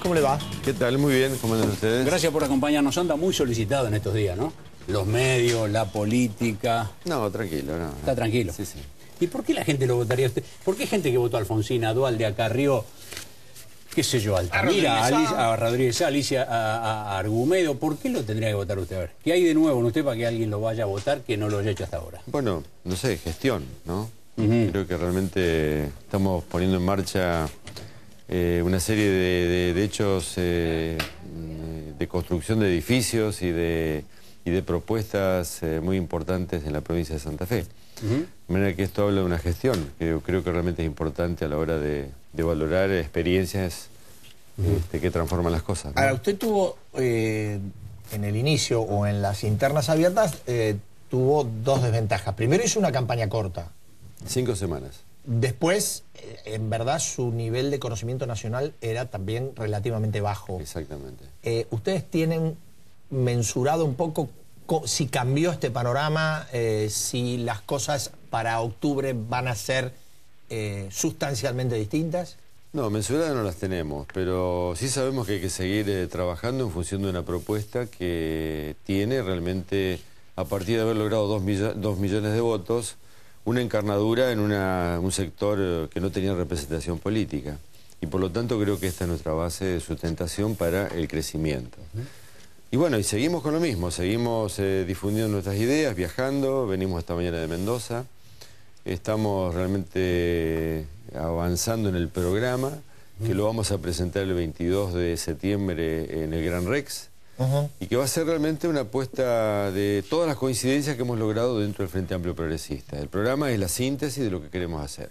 ¿Cómo le va? ¿Qué tal? Muy bien, ¿cómo andan ustedes? Gracias por acompañarnos. Anda muy solicitado en estos días, ¿no? Los medios, la política. No, tranquilo, no. Está tranquilo. Sí, sí. ¿Y por qué la gente lo votaría usted? ¿Por qué gente que votó a Alfonsina, a Dualde, a Carrió, qué sé yo, a Altamira, a, Rodríguez a, Alicia, a, Argumedo? ¿Por qué lo tendría que votar usted? A ver, ¿qué hay de nuevo en usted para que alguien lo vaya a votar que no lo haya hecho hasta ahora? Bueno, no sé, gestión, ¿no? Creo que realmente estamos poniendo en marcha eh, una serie de, hechos eh, de construcción de edificios y de, y de propuestas eh, muy importantes en la provincia de Santa Fe. De manera que esto habla de una gestión que yo creo que realmente es importante a la hora de, valorar experiencias este, que transforman las cosas. Ahora, usted tuvo en el inicio o en las internas abiertas, tuvo dos desventajas. Primero hizo una campaña corta. Cinco semanas. Después, eh, en verdad, su nivel de conocimiento nacional era también relativamente bajo. Exactamente. Eh, ¿Ustedes tienen mensurado un poco si cambió este panorama, eh, si las cosas para octubre van a ser sustancialmente distintas? No, mensuradas no las tenemos, pero sí sabemos que hay que seguir trabajando en función de una propuesta que tiene realmente, a partir de haber logrado dos millones de votos, una encarnadura en un sector eh, que no tenía representación política. Y por lo tanto creo que esta es nuestra base de sustentación para el crecimiento. Y bueno, y seguimos con lo mismo, seguimos eh, difundiendo nuestras ideas, viajando, venimos esta mañana de Mendoza, estamos realmente avanzando en el programa, que lo vamos a presentar el 22 de septiembre en el Gran Rex, y que va a ser realmente una apuesta de todas las coincidencias que hemos logrado dentro del Frente Amplio Progresista. El programa es la síntesis de lo que queremos hacer.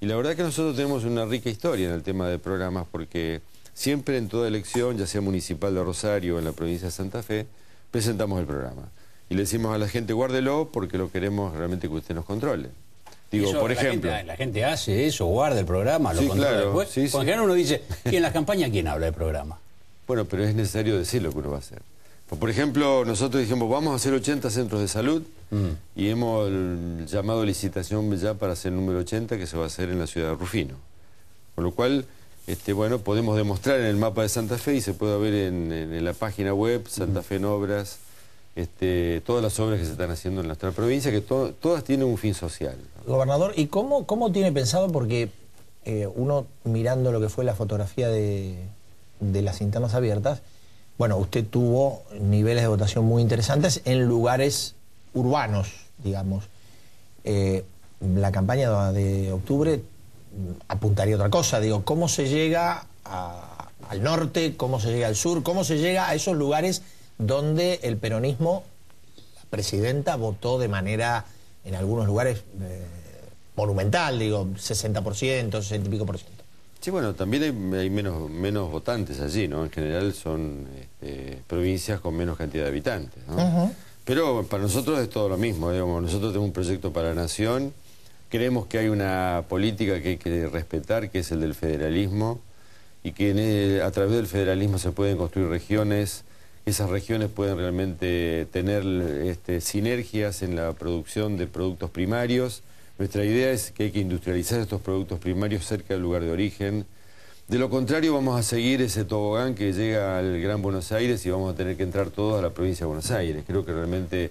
Y la verdad que nosotros tenemos una rica historia en el tema de programas porque siempre en toda elección, ya sea municipal de Rosario o en la provincia de Santa Fe, presentamos el programa. Y le decimos a la gente, guárdelo porque lo queremos realmente que usted nos controle. Digo, por ejemplo. la gente hace eso, guarda el programa, lo controla después. Cuando uno dice, ¿quién en la campaña quién habla de programa? Bueno, pero es necesario decir lo que uno va a hacer. Pues, por ejemplo, nosotros dijimos, vamos a hacer 80 centros de salud mm. y hemos mm, llamado licitación ya para hacer el número 80 que se va a hacer en la ciudad de Rufino. Con lo cual, este, bueno, podemos demostrar en el mapa de Santa Fe y se puede ver en, la página web Santa mm. Fe en Obras, este, todas las obras que se están haciendo en nuestra provincia, que todas tienen un fin social. Gobernador, ¿y cómo, cómo tiene pensado? Porque eh, uno mirando lo que fue la fotografía de, de las internas abiertas, bueno, usted tuvo niveles de votación muy interesantes en lugares urbanos, digamos. Eh, la campaña de octubre apuntaría a otra cosa, digo, ¿cómo se llega al norte? ¿Cómo se llega al sur? ¿Cómo se llega a esos lugares donde el peronismo, la presidenta, votó de manera, en algunos lugares, eh, monumental, digo, 60%, 60 y pico por ciento? Sí, bueno, también hay, menos, votantes allí, ¿no? En general son este, provincias con menos cantidad de habitantes, ¿no? Pero para nosotros es todo lo mismo, digamos. Nosotros tenemos un proyecto para la nación, creemos que hay una política que hay que respetar, que es el del federalismo, y que a través del federalismo se pueden construir regiones, esas regiones pueden realmente tener este, sinergias en la producción de productos primarios, nuestra idea es que hay que industrializar estos productos primarios cerca del lugar de origen. De lo contrario, vamos a seguir ese tobogán que llega al Gran Buenos Aires y vamos a tener que entrar todos a la provincia de Buenos Aires. Creo que realmente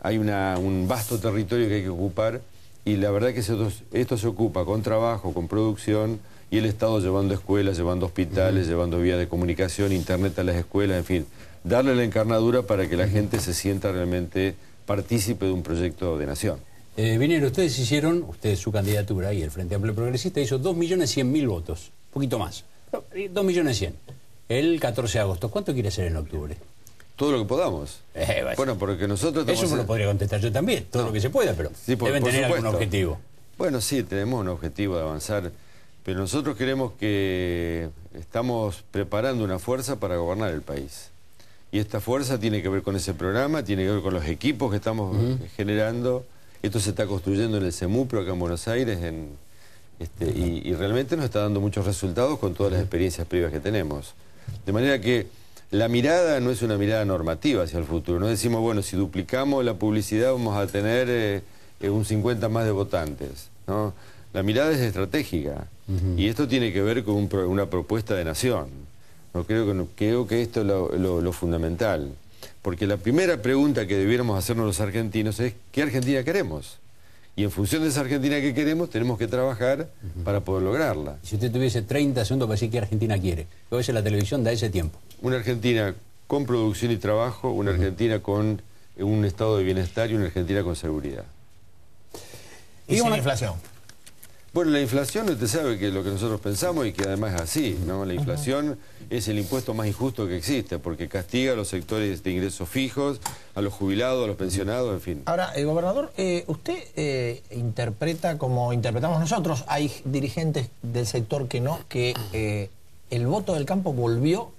hay un vasto territorio que hay que ocupar y la verdad que esto, se ocupa con trabajo, con producción y el Estado llevando escuelas, llevando hospitales, llevando vías de comunicación, internet a las escuelas, en fin, darle la encarnadura para que la gente se sienta realmente partícipe de un proyecto de nación. Eh, ustedes hicieron, ustedes su candidatura y el Frente Amplio Progresista hizo 2.100.000 votos, un poquito más. 2.100.000. El 14 de agosto. ¿Cuánto quiere hacer en octubre? Todo lo que podamos. Eh, bueno, porque nosotros... Eso me lo podría contestar yo también, todo lo que se pueda, pero deben tener algún objetivo. Bueno, sí, tenemos un objetivo de avanzar, pero nosotros queremos que estamos preparando una fuerza para gobernar el país. Y esta fuerza tiene que ver con ese programa, tiene que ver con los equipos que estamos generando esto se está construyendo en el CEMUPRO acá en Buenos Aires este, y, realmente nos está dando muchos resultados con todas las experiencias privas que tenemos. De manera que la mirada no es una mirada normativa hacia el futuro. No decimos, bueno, si duplicamos la publicidad vamos a tener eh, eh, un 50 más de votantes. La mirada es estratégica y esto tiene que ver con una propuesta de nación. ¿no? Creo, que, creo que esto es lo fundamental. Porque la primera pregunta que debiéramos hacernos los argentinos es ¿qué Argentina queremos? Y en función de esa Argentina que queremos, tenemos que trabajar para poder lograrla. Si usted tuviese 30 segundos para decir qué Argentina quiere, a veces la televisión da ese tiempo. Una Argentina con producción y trabajo, una Argentina con un estado de bienestar y una Argentina con seguridad. Y, una... inflación. Bueno, la inflación, usted sabe que lo que nosotros pensamos y que además es así, ¿no? La inflación es el impuesto más injusto que existe porque castiga a los sectores de ingresos fijos, a los jubilados, a los pensionados, en fin. Ahora, el eh, gobernador, eh, usted eh, interpreta como interpretamos nosotros, hay dirigentes del sector que no, que el voto del campo volvió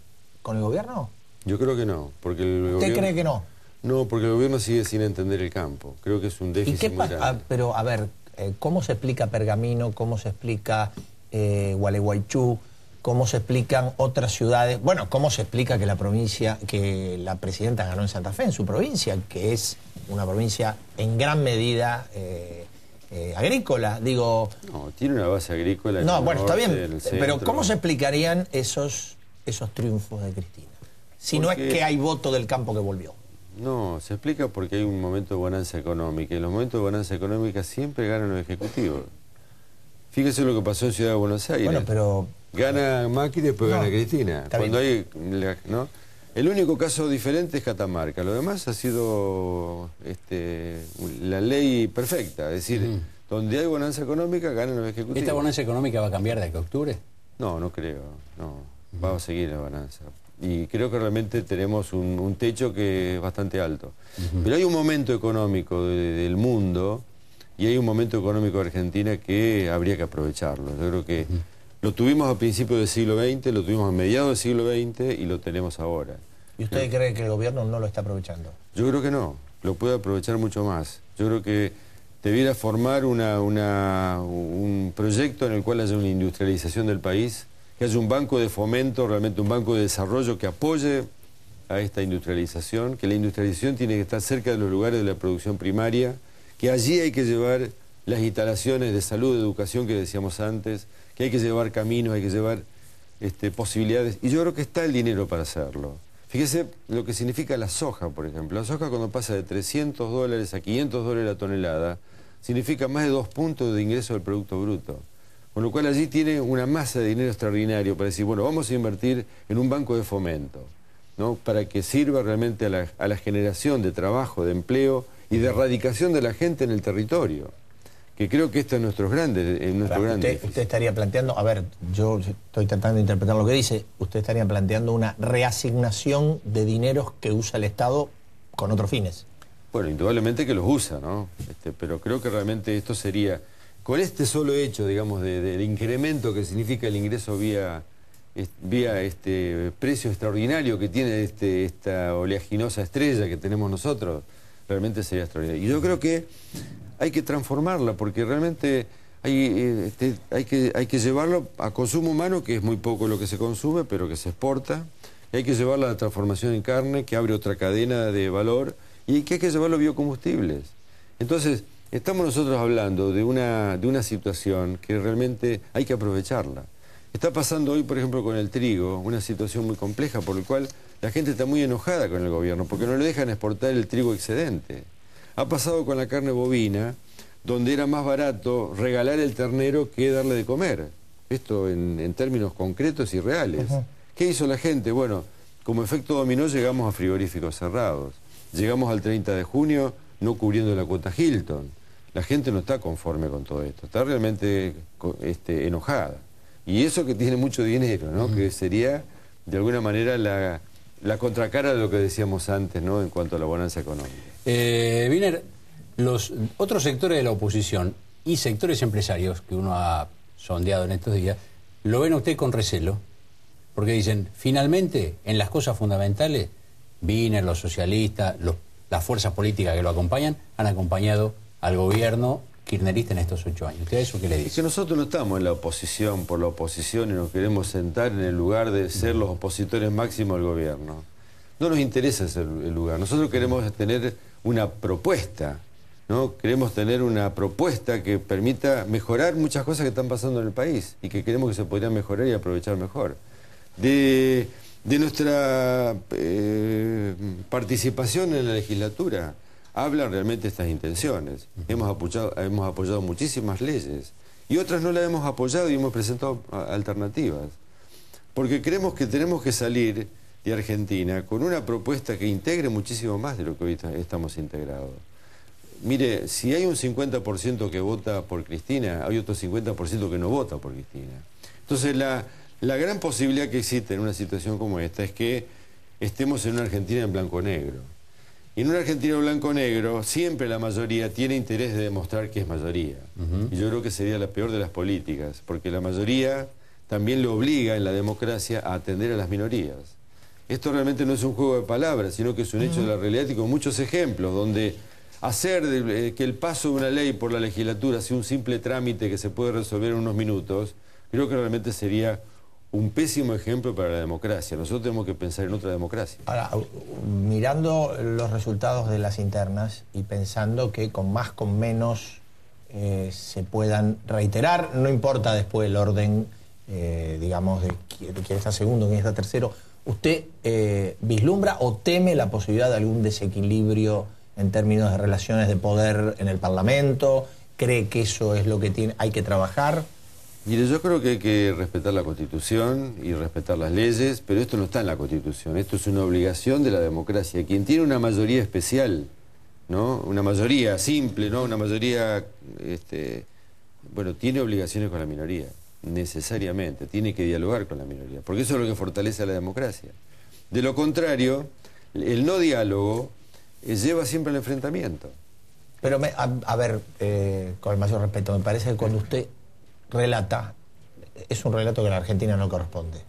con el gobierno. Yo creo que no, porque ¿Usted cree que no? No, porque el gobierno sigue sin entender el campo. Creo que es un déficit ¿Y qué muy ah, grande. pero, a ver, eh, cómo se explica Pergamino, cómo se explica eh, Gualeguaychú, cómo se explican otras ciudades, bueno, cómo se explica que la provincia, que la presidenta ganó en Santa Fe, en su provincia, que es una provincia en gran medida eh, agrícola, digo... No, tiene una base agrícola. no, bueno, está bien, pero ¿cómo se explicarían esos, esos triunfos de Cristina? Si no es que hay voto del campo que volvió. No, se explica porque hay un momento de bonanza económica y los momentos de bonanza económica siempre ganan los ejecutivos. Fíjese lo que pasó en Ciudad de Buenos Aires. Bueno, pero... Gana Macri, después gana Cristina. Cuando hay, El único caso diferente es Catamarca. Lo demás ha sido este, la ley perfecta. Es decir, donde hay bonanza económica, ganan los ejecutivos. ¿Esta bonanza económica va a cambiar desde octubre? No, no creo. No, va a seguir la bonanza y creo que realmente tenemos un, techo que es bastante alto. Pero hay un momento económico del mundo y hay un momento económico de Argentina que habría que aprovecharlo. Yo creo que lo tuvimos a principios del siglo XX, lo tuvimos a mediados del siglo XX y lo tenemos ahora. ¿Y usted cree que el gobierno no lo está aprovechando? Yo creo que no, lo puede aprovechar mucho más. Yo creo que debiera formar un proyecto en el cual haya una industrialización del país que haya un banco de fomento, realmente un banco de desarrollo que apoye a esta industrialización, que la industrialización tiene que estar cerca de los lugares de la producción primaria, que allí hay que llevar las instalaciones de salud, de educación que decíamos antes, que hay que llevar caminos, hay que llevar este, posibilidades. Y yo creo que está el dinero para hacerlo. Fíjese lo que significa la soja, por ejemplo. La soja cuando pasa de 300 dólares a 500 dólares la tonelada, significa más de dos puntos de ingreso del Producto Bruto. Con lo cual allí tiene una masa de dinero extraordinario para decir, bueno, vamos a invertir en un banco de fomento, ¿no? para que sirva realmente a la, generación de trabajo, de empleo y de erradicación de la gente en el territorio. Que creo que esto es nuestro grande. Eh, usted, estaría planteando, a ver, yo estoy tratando de interpretar lo que dice, usted estaría planteando una reasignación de dineros que usa el Estado con otros fines. Bueno, indudablemente que los usa, ¿no? Este, pero creo que realmente esto sería con este solo hecho, digamos, del incremento que significa el ingreso vía, vía este precio extraordinario que tiene este, esta oleaginosa estrella que tenemos nosotros, realmente sería extraordinario. Y yo creo que hay que transformarla porque realmente hay, eh, este, hay, que, hay que llevarlo a consumo humano, que es muy poco lo que se consume, pero que se exporta. hay que llevarla a la transformación en carne, que abre otra cadena de valor, y que hay que llevarlo a biocombustibles. Entonces, Estamos nosotros hablando de una, situación que realmente hay que aprovecharla. Está pasando hoy, por ejemplo, con el trigo, una situación muy compleja por la cual la gente está muy enojada con el gobierno porque no le dejan exportar el trigo excedente. Ha pasado con la carne bovina, donde era más barato regalar el ternero que darle de comer. Esto en, términos concretos y reales. ¿Qué hizo la gente? Bueno, como efecto dominó llegamos a frigoríficos cerrados. Llegamos al 30 de junio no cubriendo la cuota Hilton la gente no está conforme con todo esto, está realmente este, enojada. Y eso que tiene mucho dinero, ¿no? Que sería, de alguna manera, la, la, contracara de lo que decíamos antes, ¿no? En cuanto a la bonanza económica. Eh, los otros sectores de la oposición y sectores empresarios que uno ha sondeado en estos días, lo ven a usted con recelo, porque dicen, finalmente, en las cosas fundamentales, Viner los socialistas, los, las fuerzas políticas que lo acompañan, han acompañado al gobierno kirchnerista en estos ocho años. ¿Usted eso qué le dice? Es que nosotros no estamos en la oposición por la oposición y nos queremos sentar en el lugar de ser los opositores máximos al gobierno. No nos interesa ese lugar. Nosotros queremos tener una propuesta, ¿no? Queremos tener una propuesta que permita mejorar muchas cosas que están pasando en el país y que queremos que se podrían mejorar y aprovechar mejor. De, nuestra eh, participación en la legislatura hablan realmente estas intenciones. Hemos apoyado, hemos apoyado muchísimas leyes y otras no las hemos apoyado y hemos presentado alternativas. Porque creemos que tenemos que salir de Argentina con una propuesta que integre muchísimo más de lo que hoy estamos integrados. Mire, si hay un 50% que vota por Cristina, hay otro 50% que no vota por Cristina. Entonces la, la gran posibilidad que existe en una situación como esta es que estemos en una Argentina en blanco-negro. En un argentino blanco-negro siempre la mayoría tiene interés de demostrar que es mayoría. Y yo creo que sería la peor de las políticas, porque la mayoría también lo obliga en la democracia a atender a las minorías. Esto realmente no es un juego de palabras, sino que es un hecho de la realidad y con muchos ejemplos, donde hacer eh, que el paso de una ley por la legislatura sea un simple trámite que se puede resolver en unos minutos, creo que realmente sería un pésimo ejemplo para la democracia. Nosotros tenemos que pensar en otra democracia. Ahora, mirando los resultados de las internas y pensando que con más, con menos, eh, se puedan reiterar, no importa después el orden, eh, digamos, de quién está segundo, quién está tercero, ¿usted eh, vislumbra o teme la posibilidad de algún desequilibrio en términos de relaciones de poder en el Parlamento? ¿Cree que eso es lo que hay que trabajar? Mire, yo creo que hay que respetar la Constitución y respetar las leyes, pero esto no está en la Constitución, esto es una obligación de la democracia. Quien tiene una mayoría especial, ¿no? Una mayoría simple, ¿no? Una mayoría, este, bueno, tiene obligaciones con la minoría, necesariamente, tiene que dialogar con la minoría, porque eso es lo que fortalece a la democracia. De lo contrario, el no diálogo eh, lleva siempre al enfrentamiento. Pero, a, ver, eh, con el mayor respeto, me parece que cuando usted relata es un relato que a la Argentina no corresponde.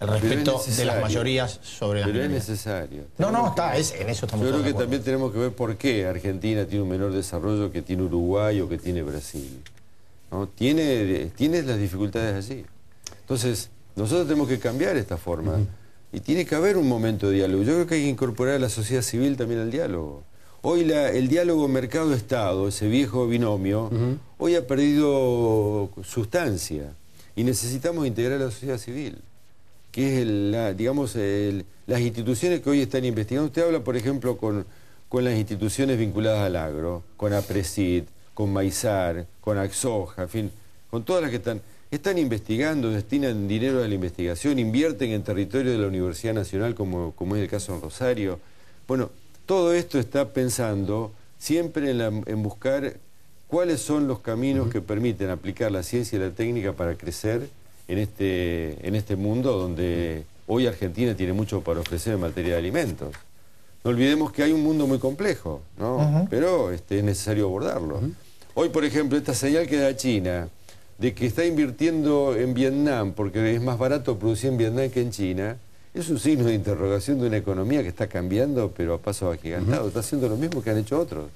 El respeto de las mayorías sobre el Pero es necesario. No, no, está, es, en eso estamos Yo creo que también tenemos que ver por qué Argentina tiene un menor desarrollo que tiene Uruguay o que tiene Brasil. ¿no? Tiene, las dificultades así. Entonces, nosotros tenemos que cambiar esta forma. Y tiene que haber un momento de diálogo. Yo creo que hay que incorporar a la sociedad civil también al diálogo. Hoy el diálogo mercado-estado, ese viejo binomio, hoy ha perdido sustancia y necesitamos integrar a la sociedad civil, que es, la, digamos, las instituciones que hoy están investigando. Usted habla, por ejemplo, con, las instituciones vinculadas al agro, con APRESID, con Maizar, con AXOJA, en fin, con todas las que están... Están investigando, destinan dinero a la investigación, invierten en territorio de la Universidad Nacional, como, como es el caso en Rosario. Bueno, todo esto está pensando siempre en, buscar cuáles son los caminos que permiten aplicar la ciencia y la técnica para crecer en este, en este mundo donde hoy Argentina tiene mucho para ofrecer en materia de alimentos. No olvidemos que hay un mundo muy complejo, pero este, es necesario abordarlo. Hoy, por ejemplo, esta señal que da China de que está invirtiendo en Vietnam porque es más barato producir en Vietnam que en China, es un signo de interrogación de una economía que está cambiando, pero a paso agigantado. Está haciendo lo mismo que han hecho otros.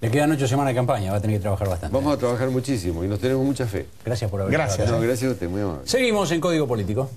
Le quedan ocho semanas de campaña, va a tener que trabajar bastante. Vamos a trabajar muchísimo y nos tenemos mucha fe. Gracias por haber Gracias. gracias a usted, muy amable. Seguimos en Código Político.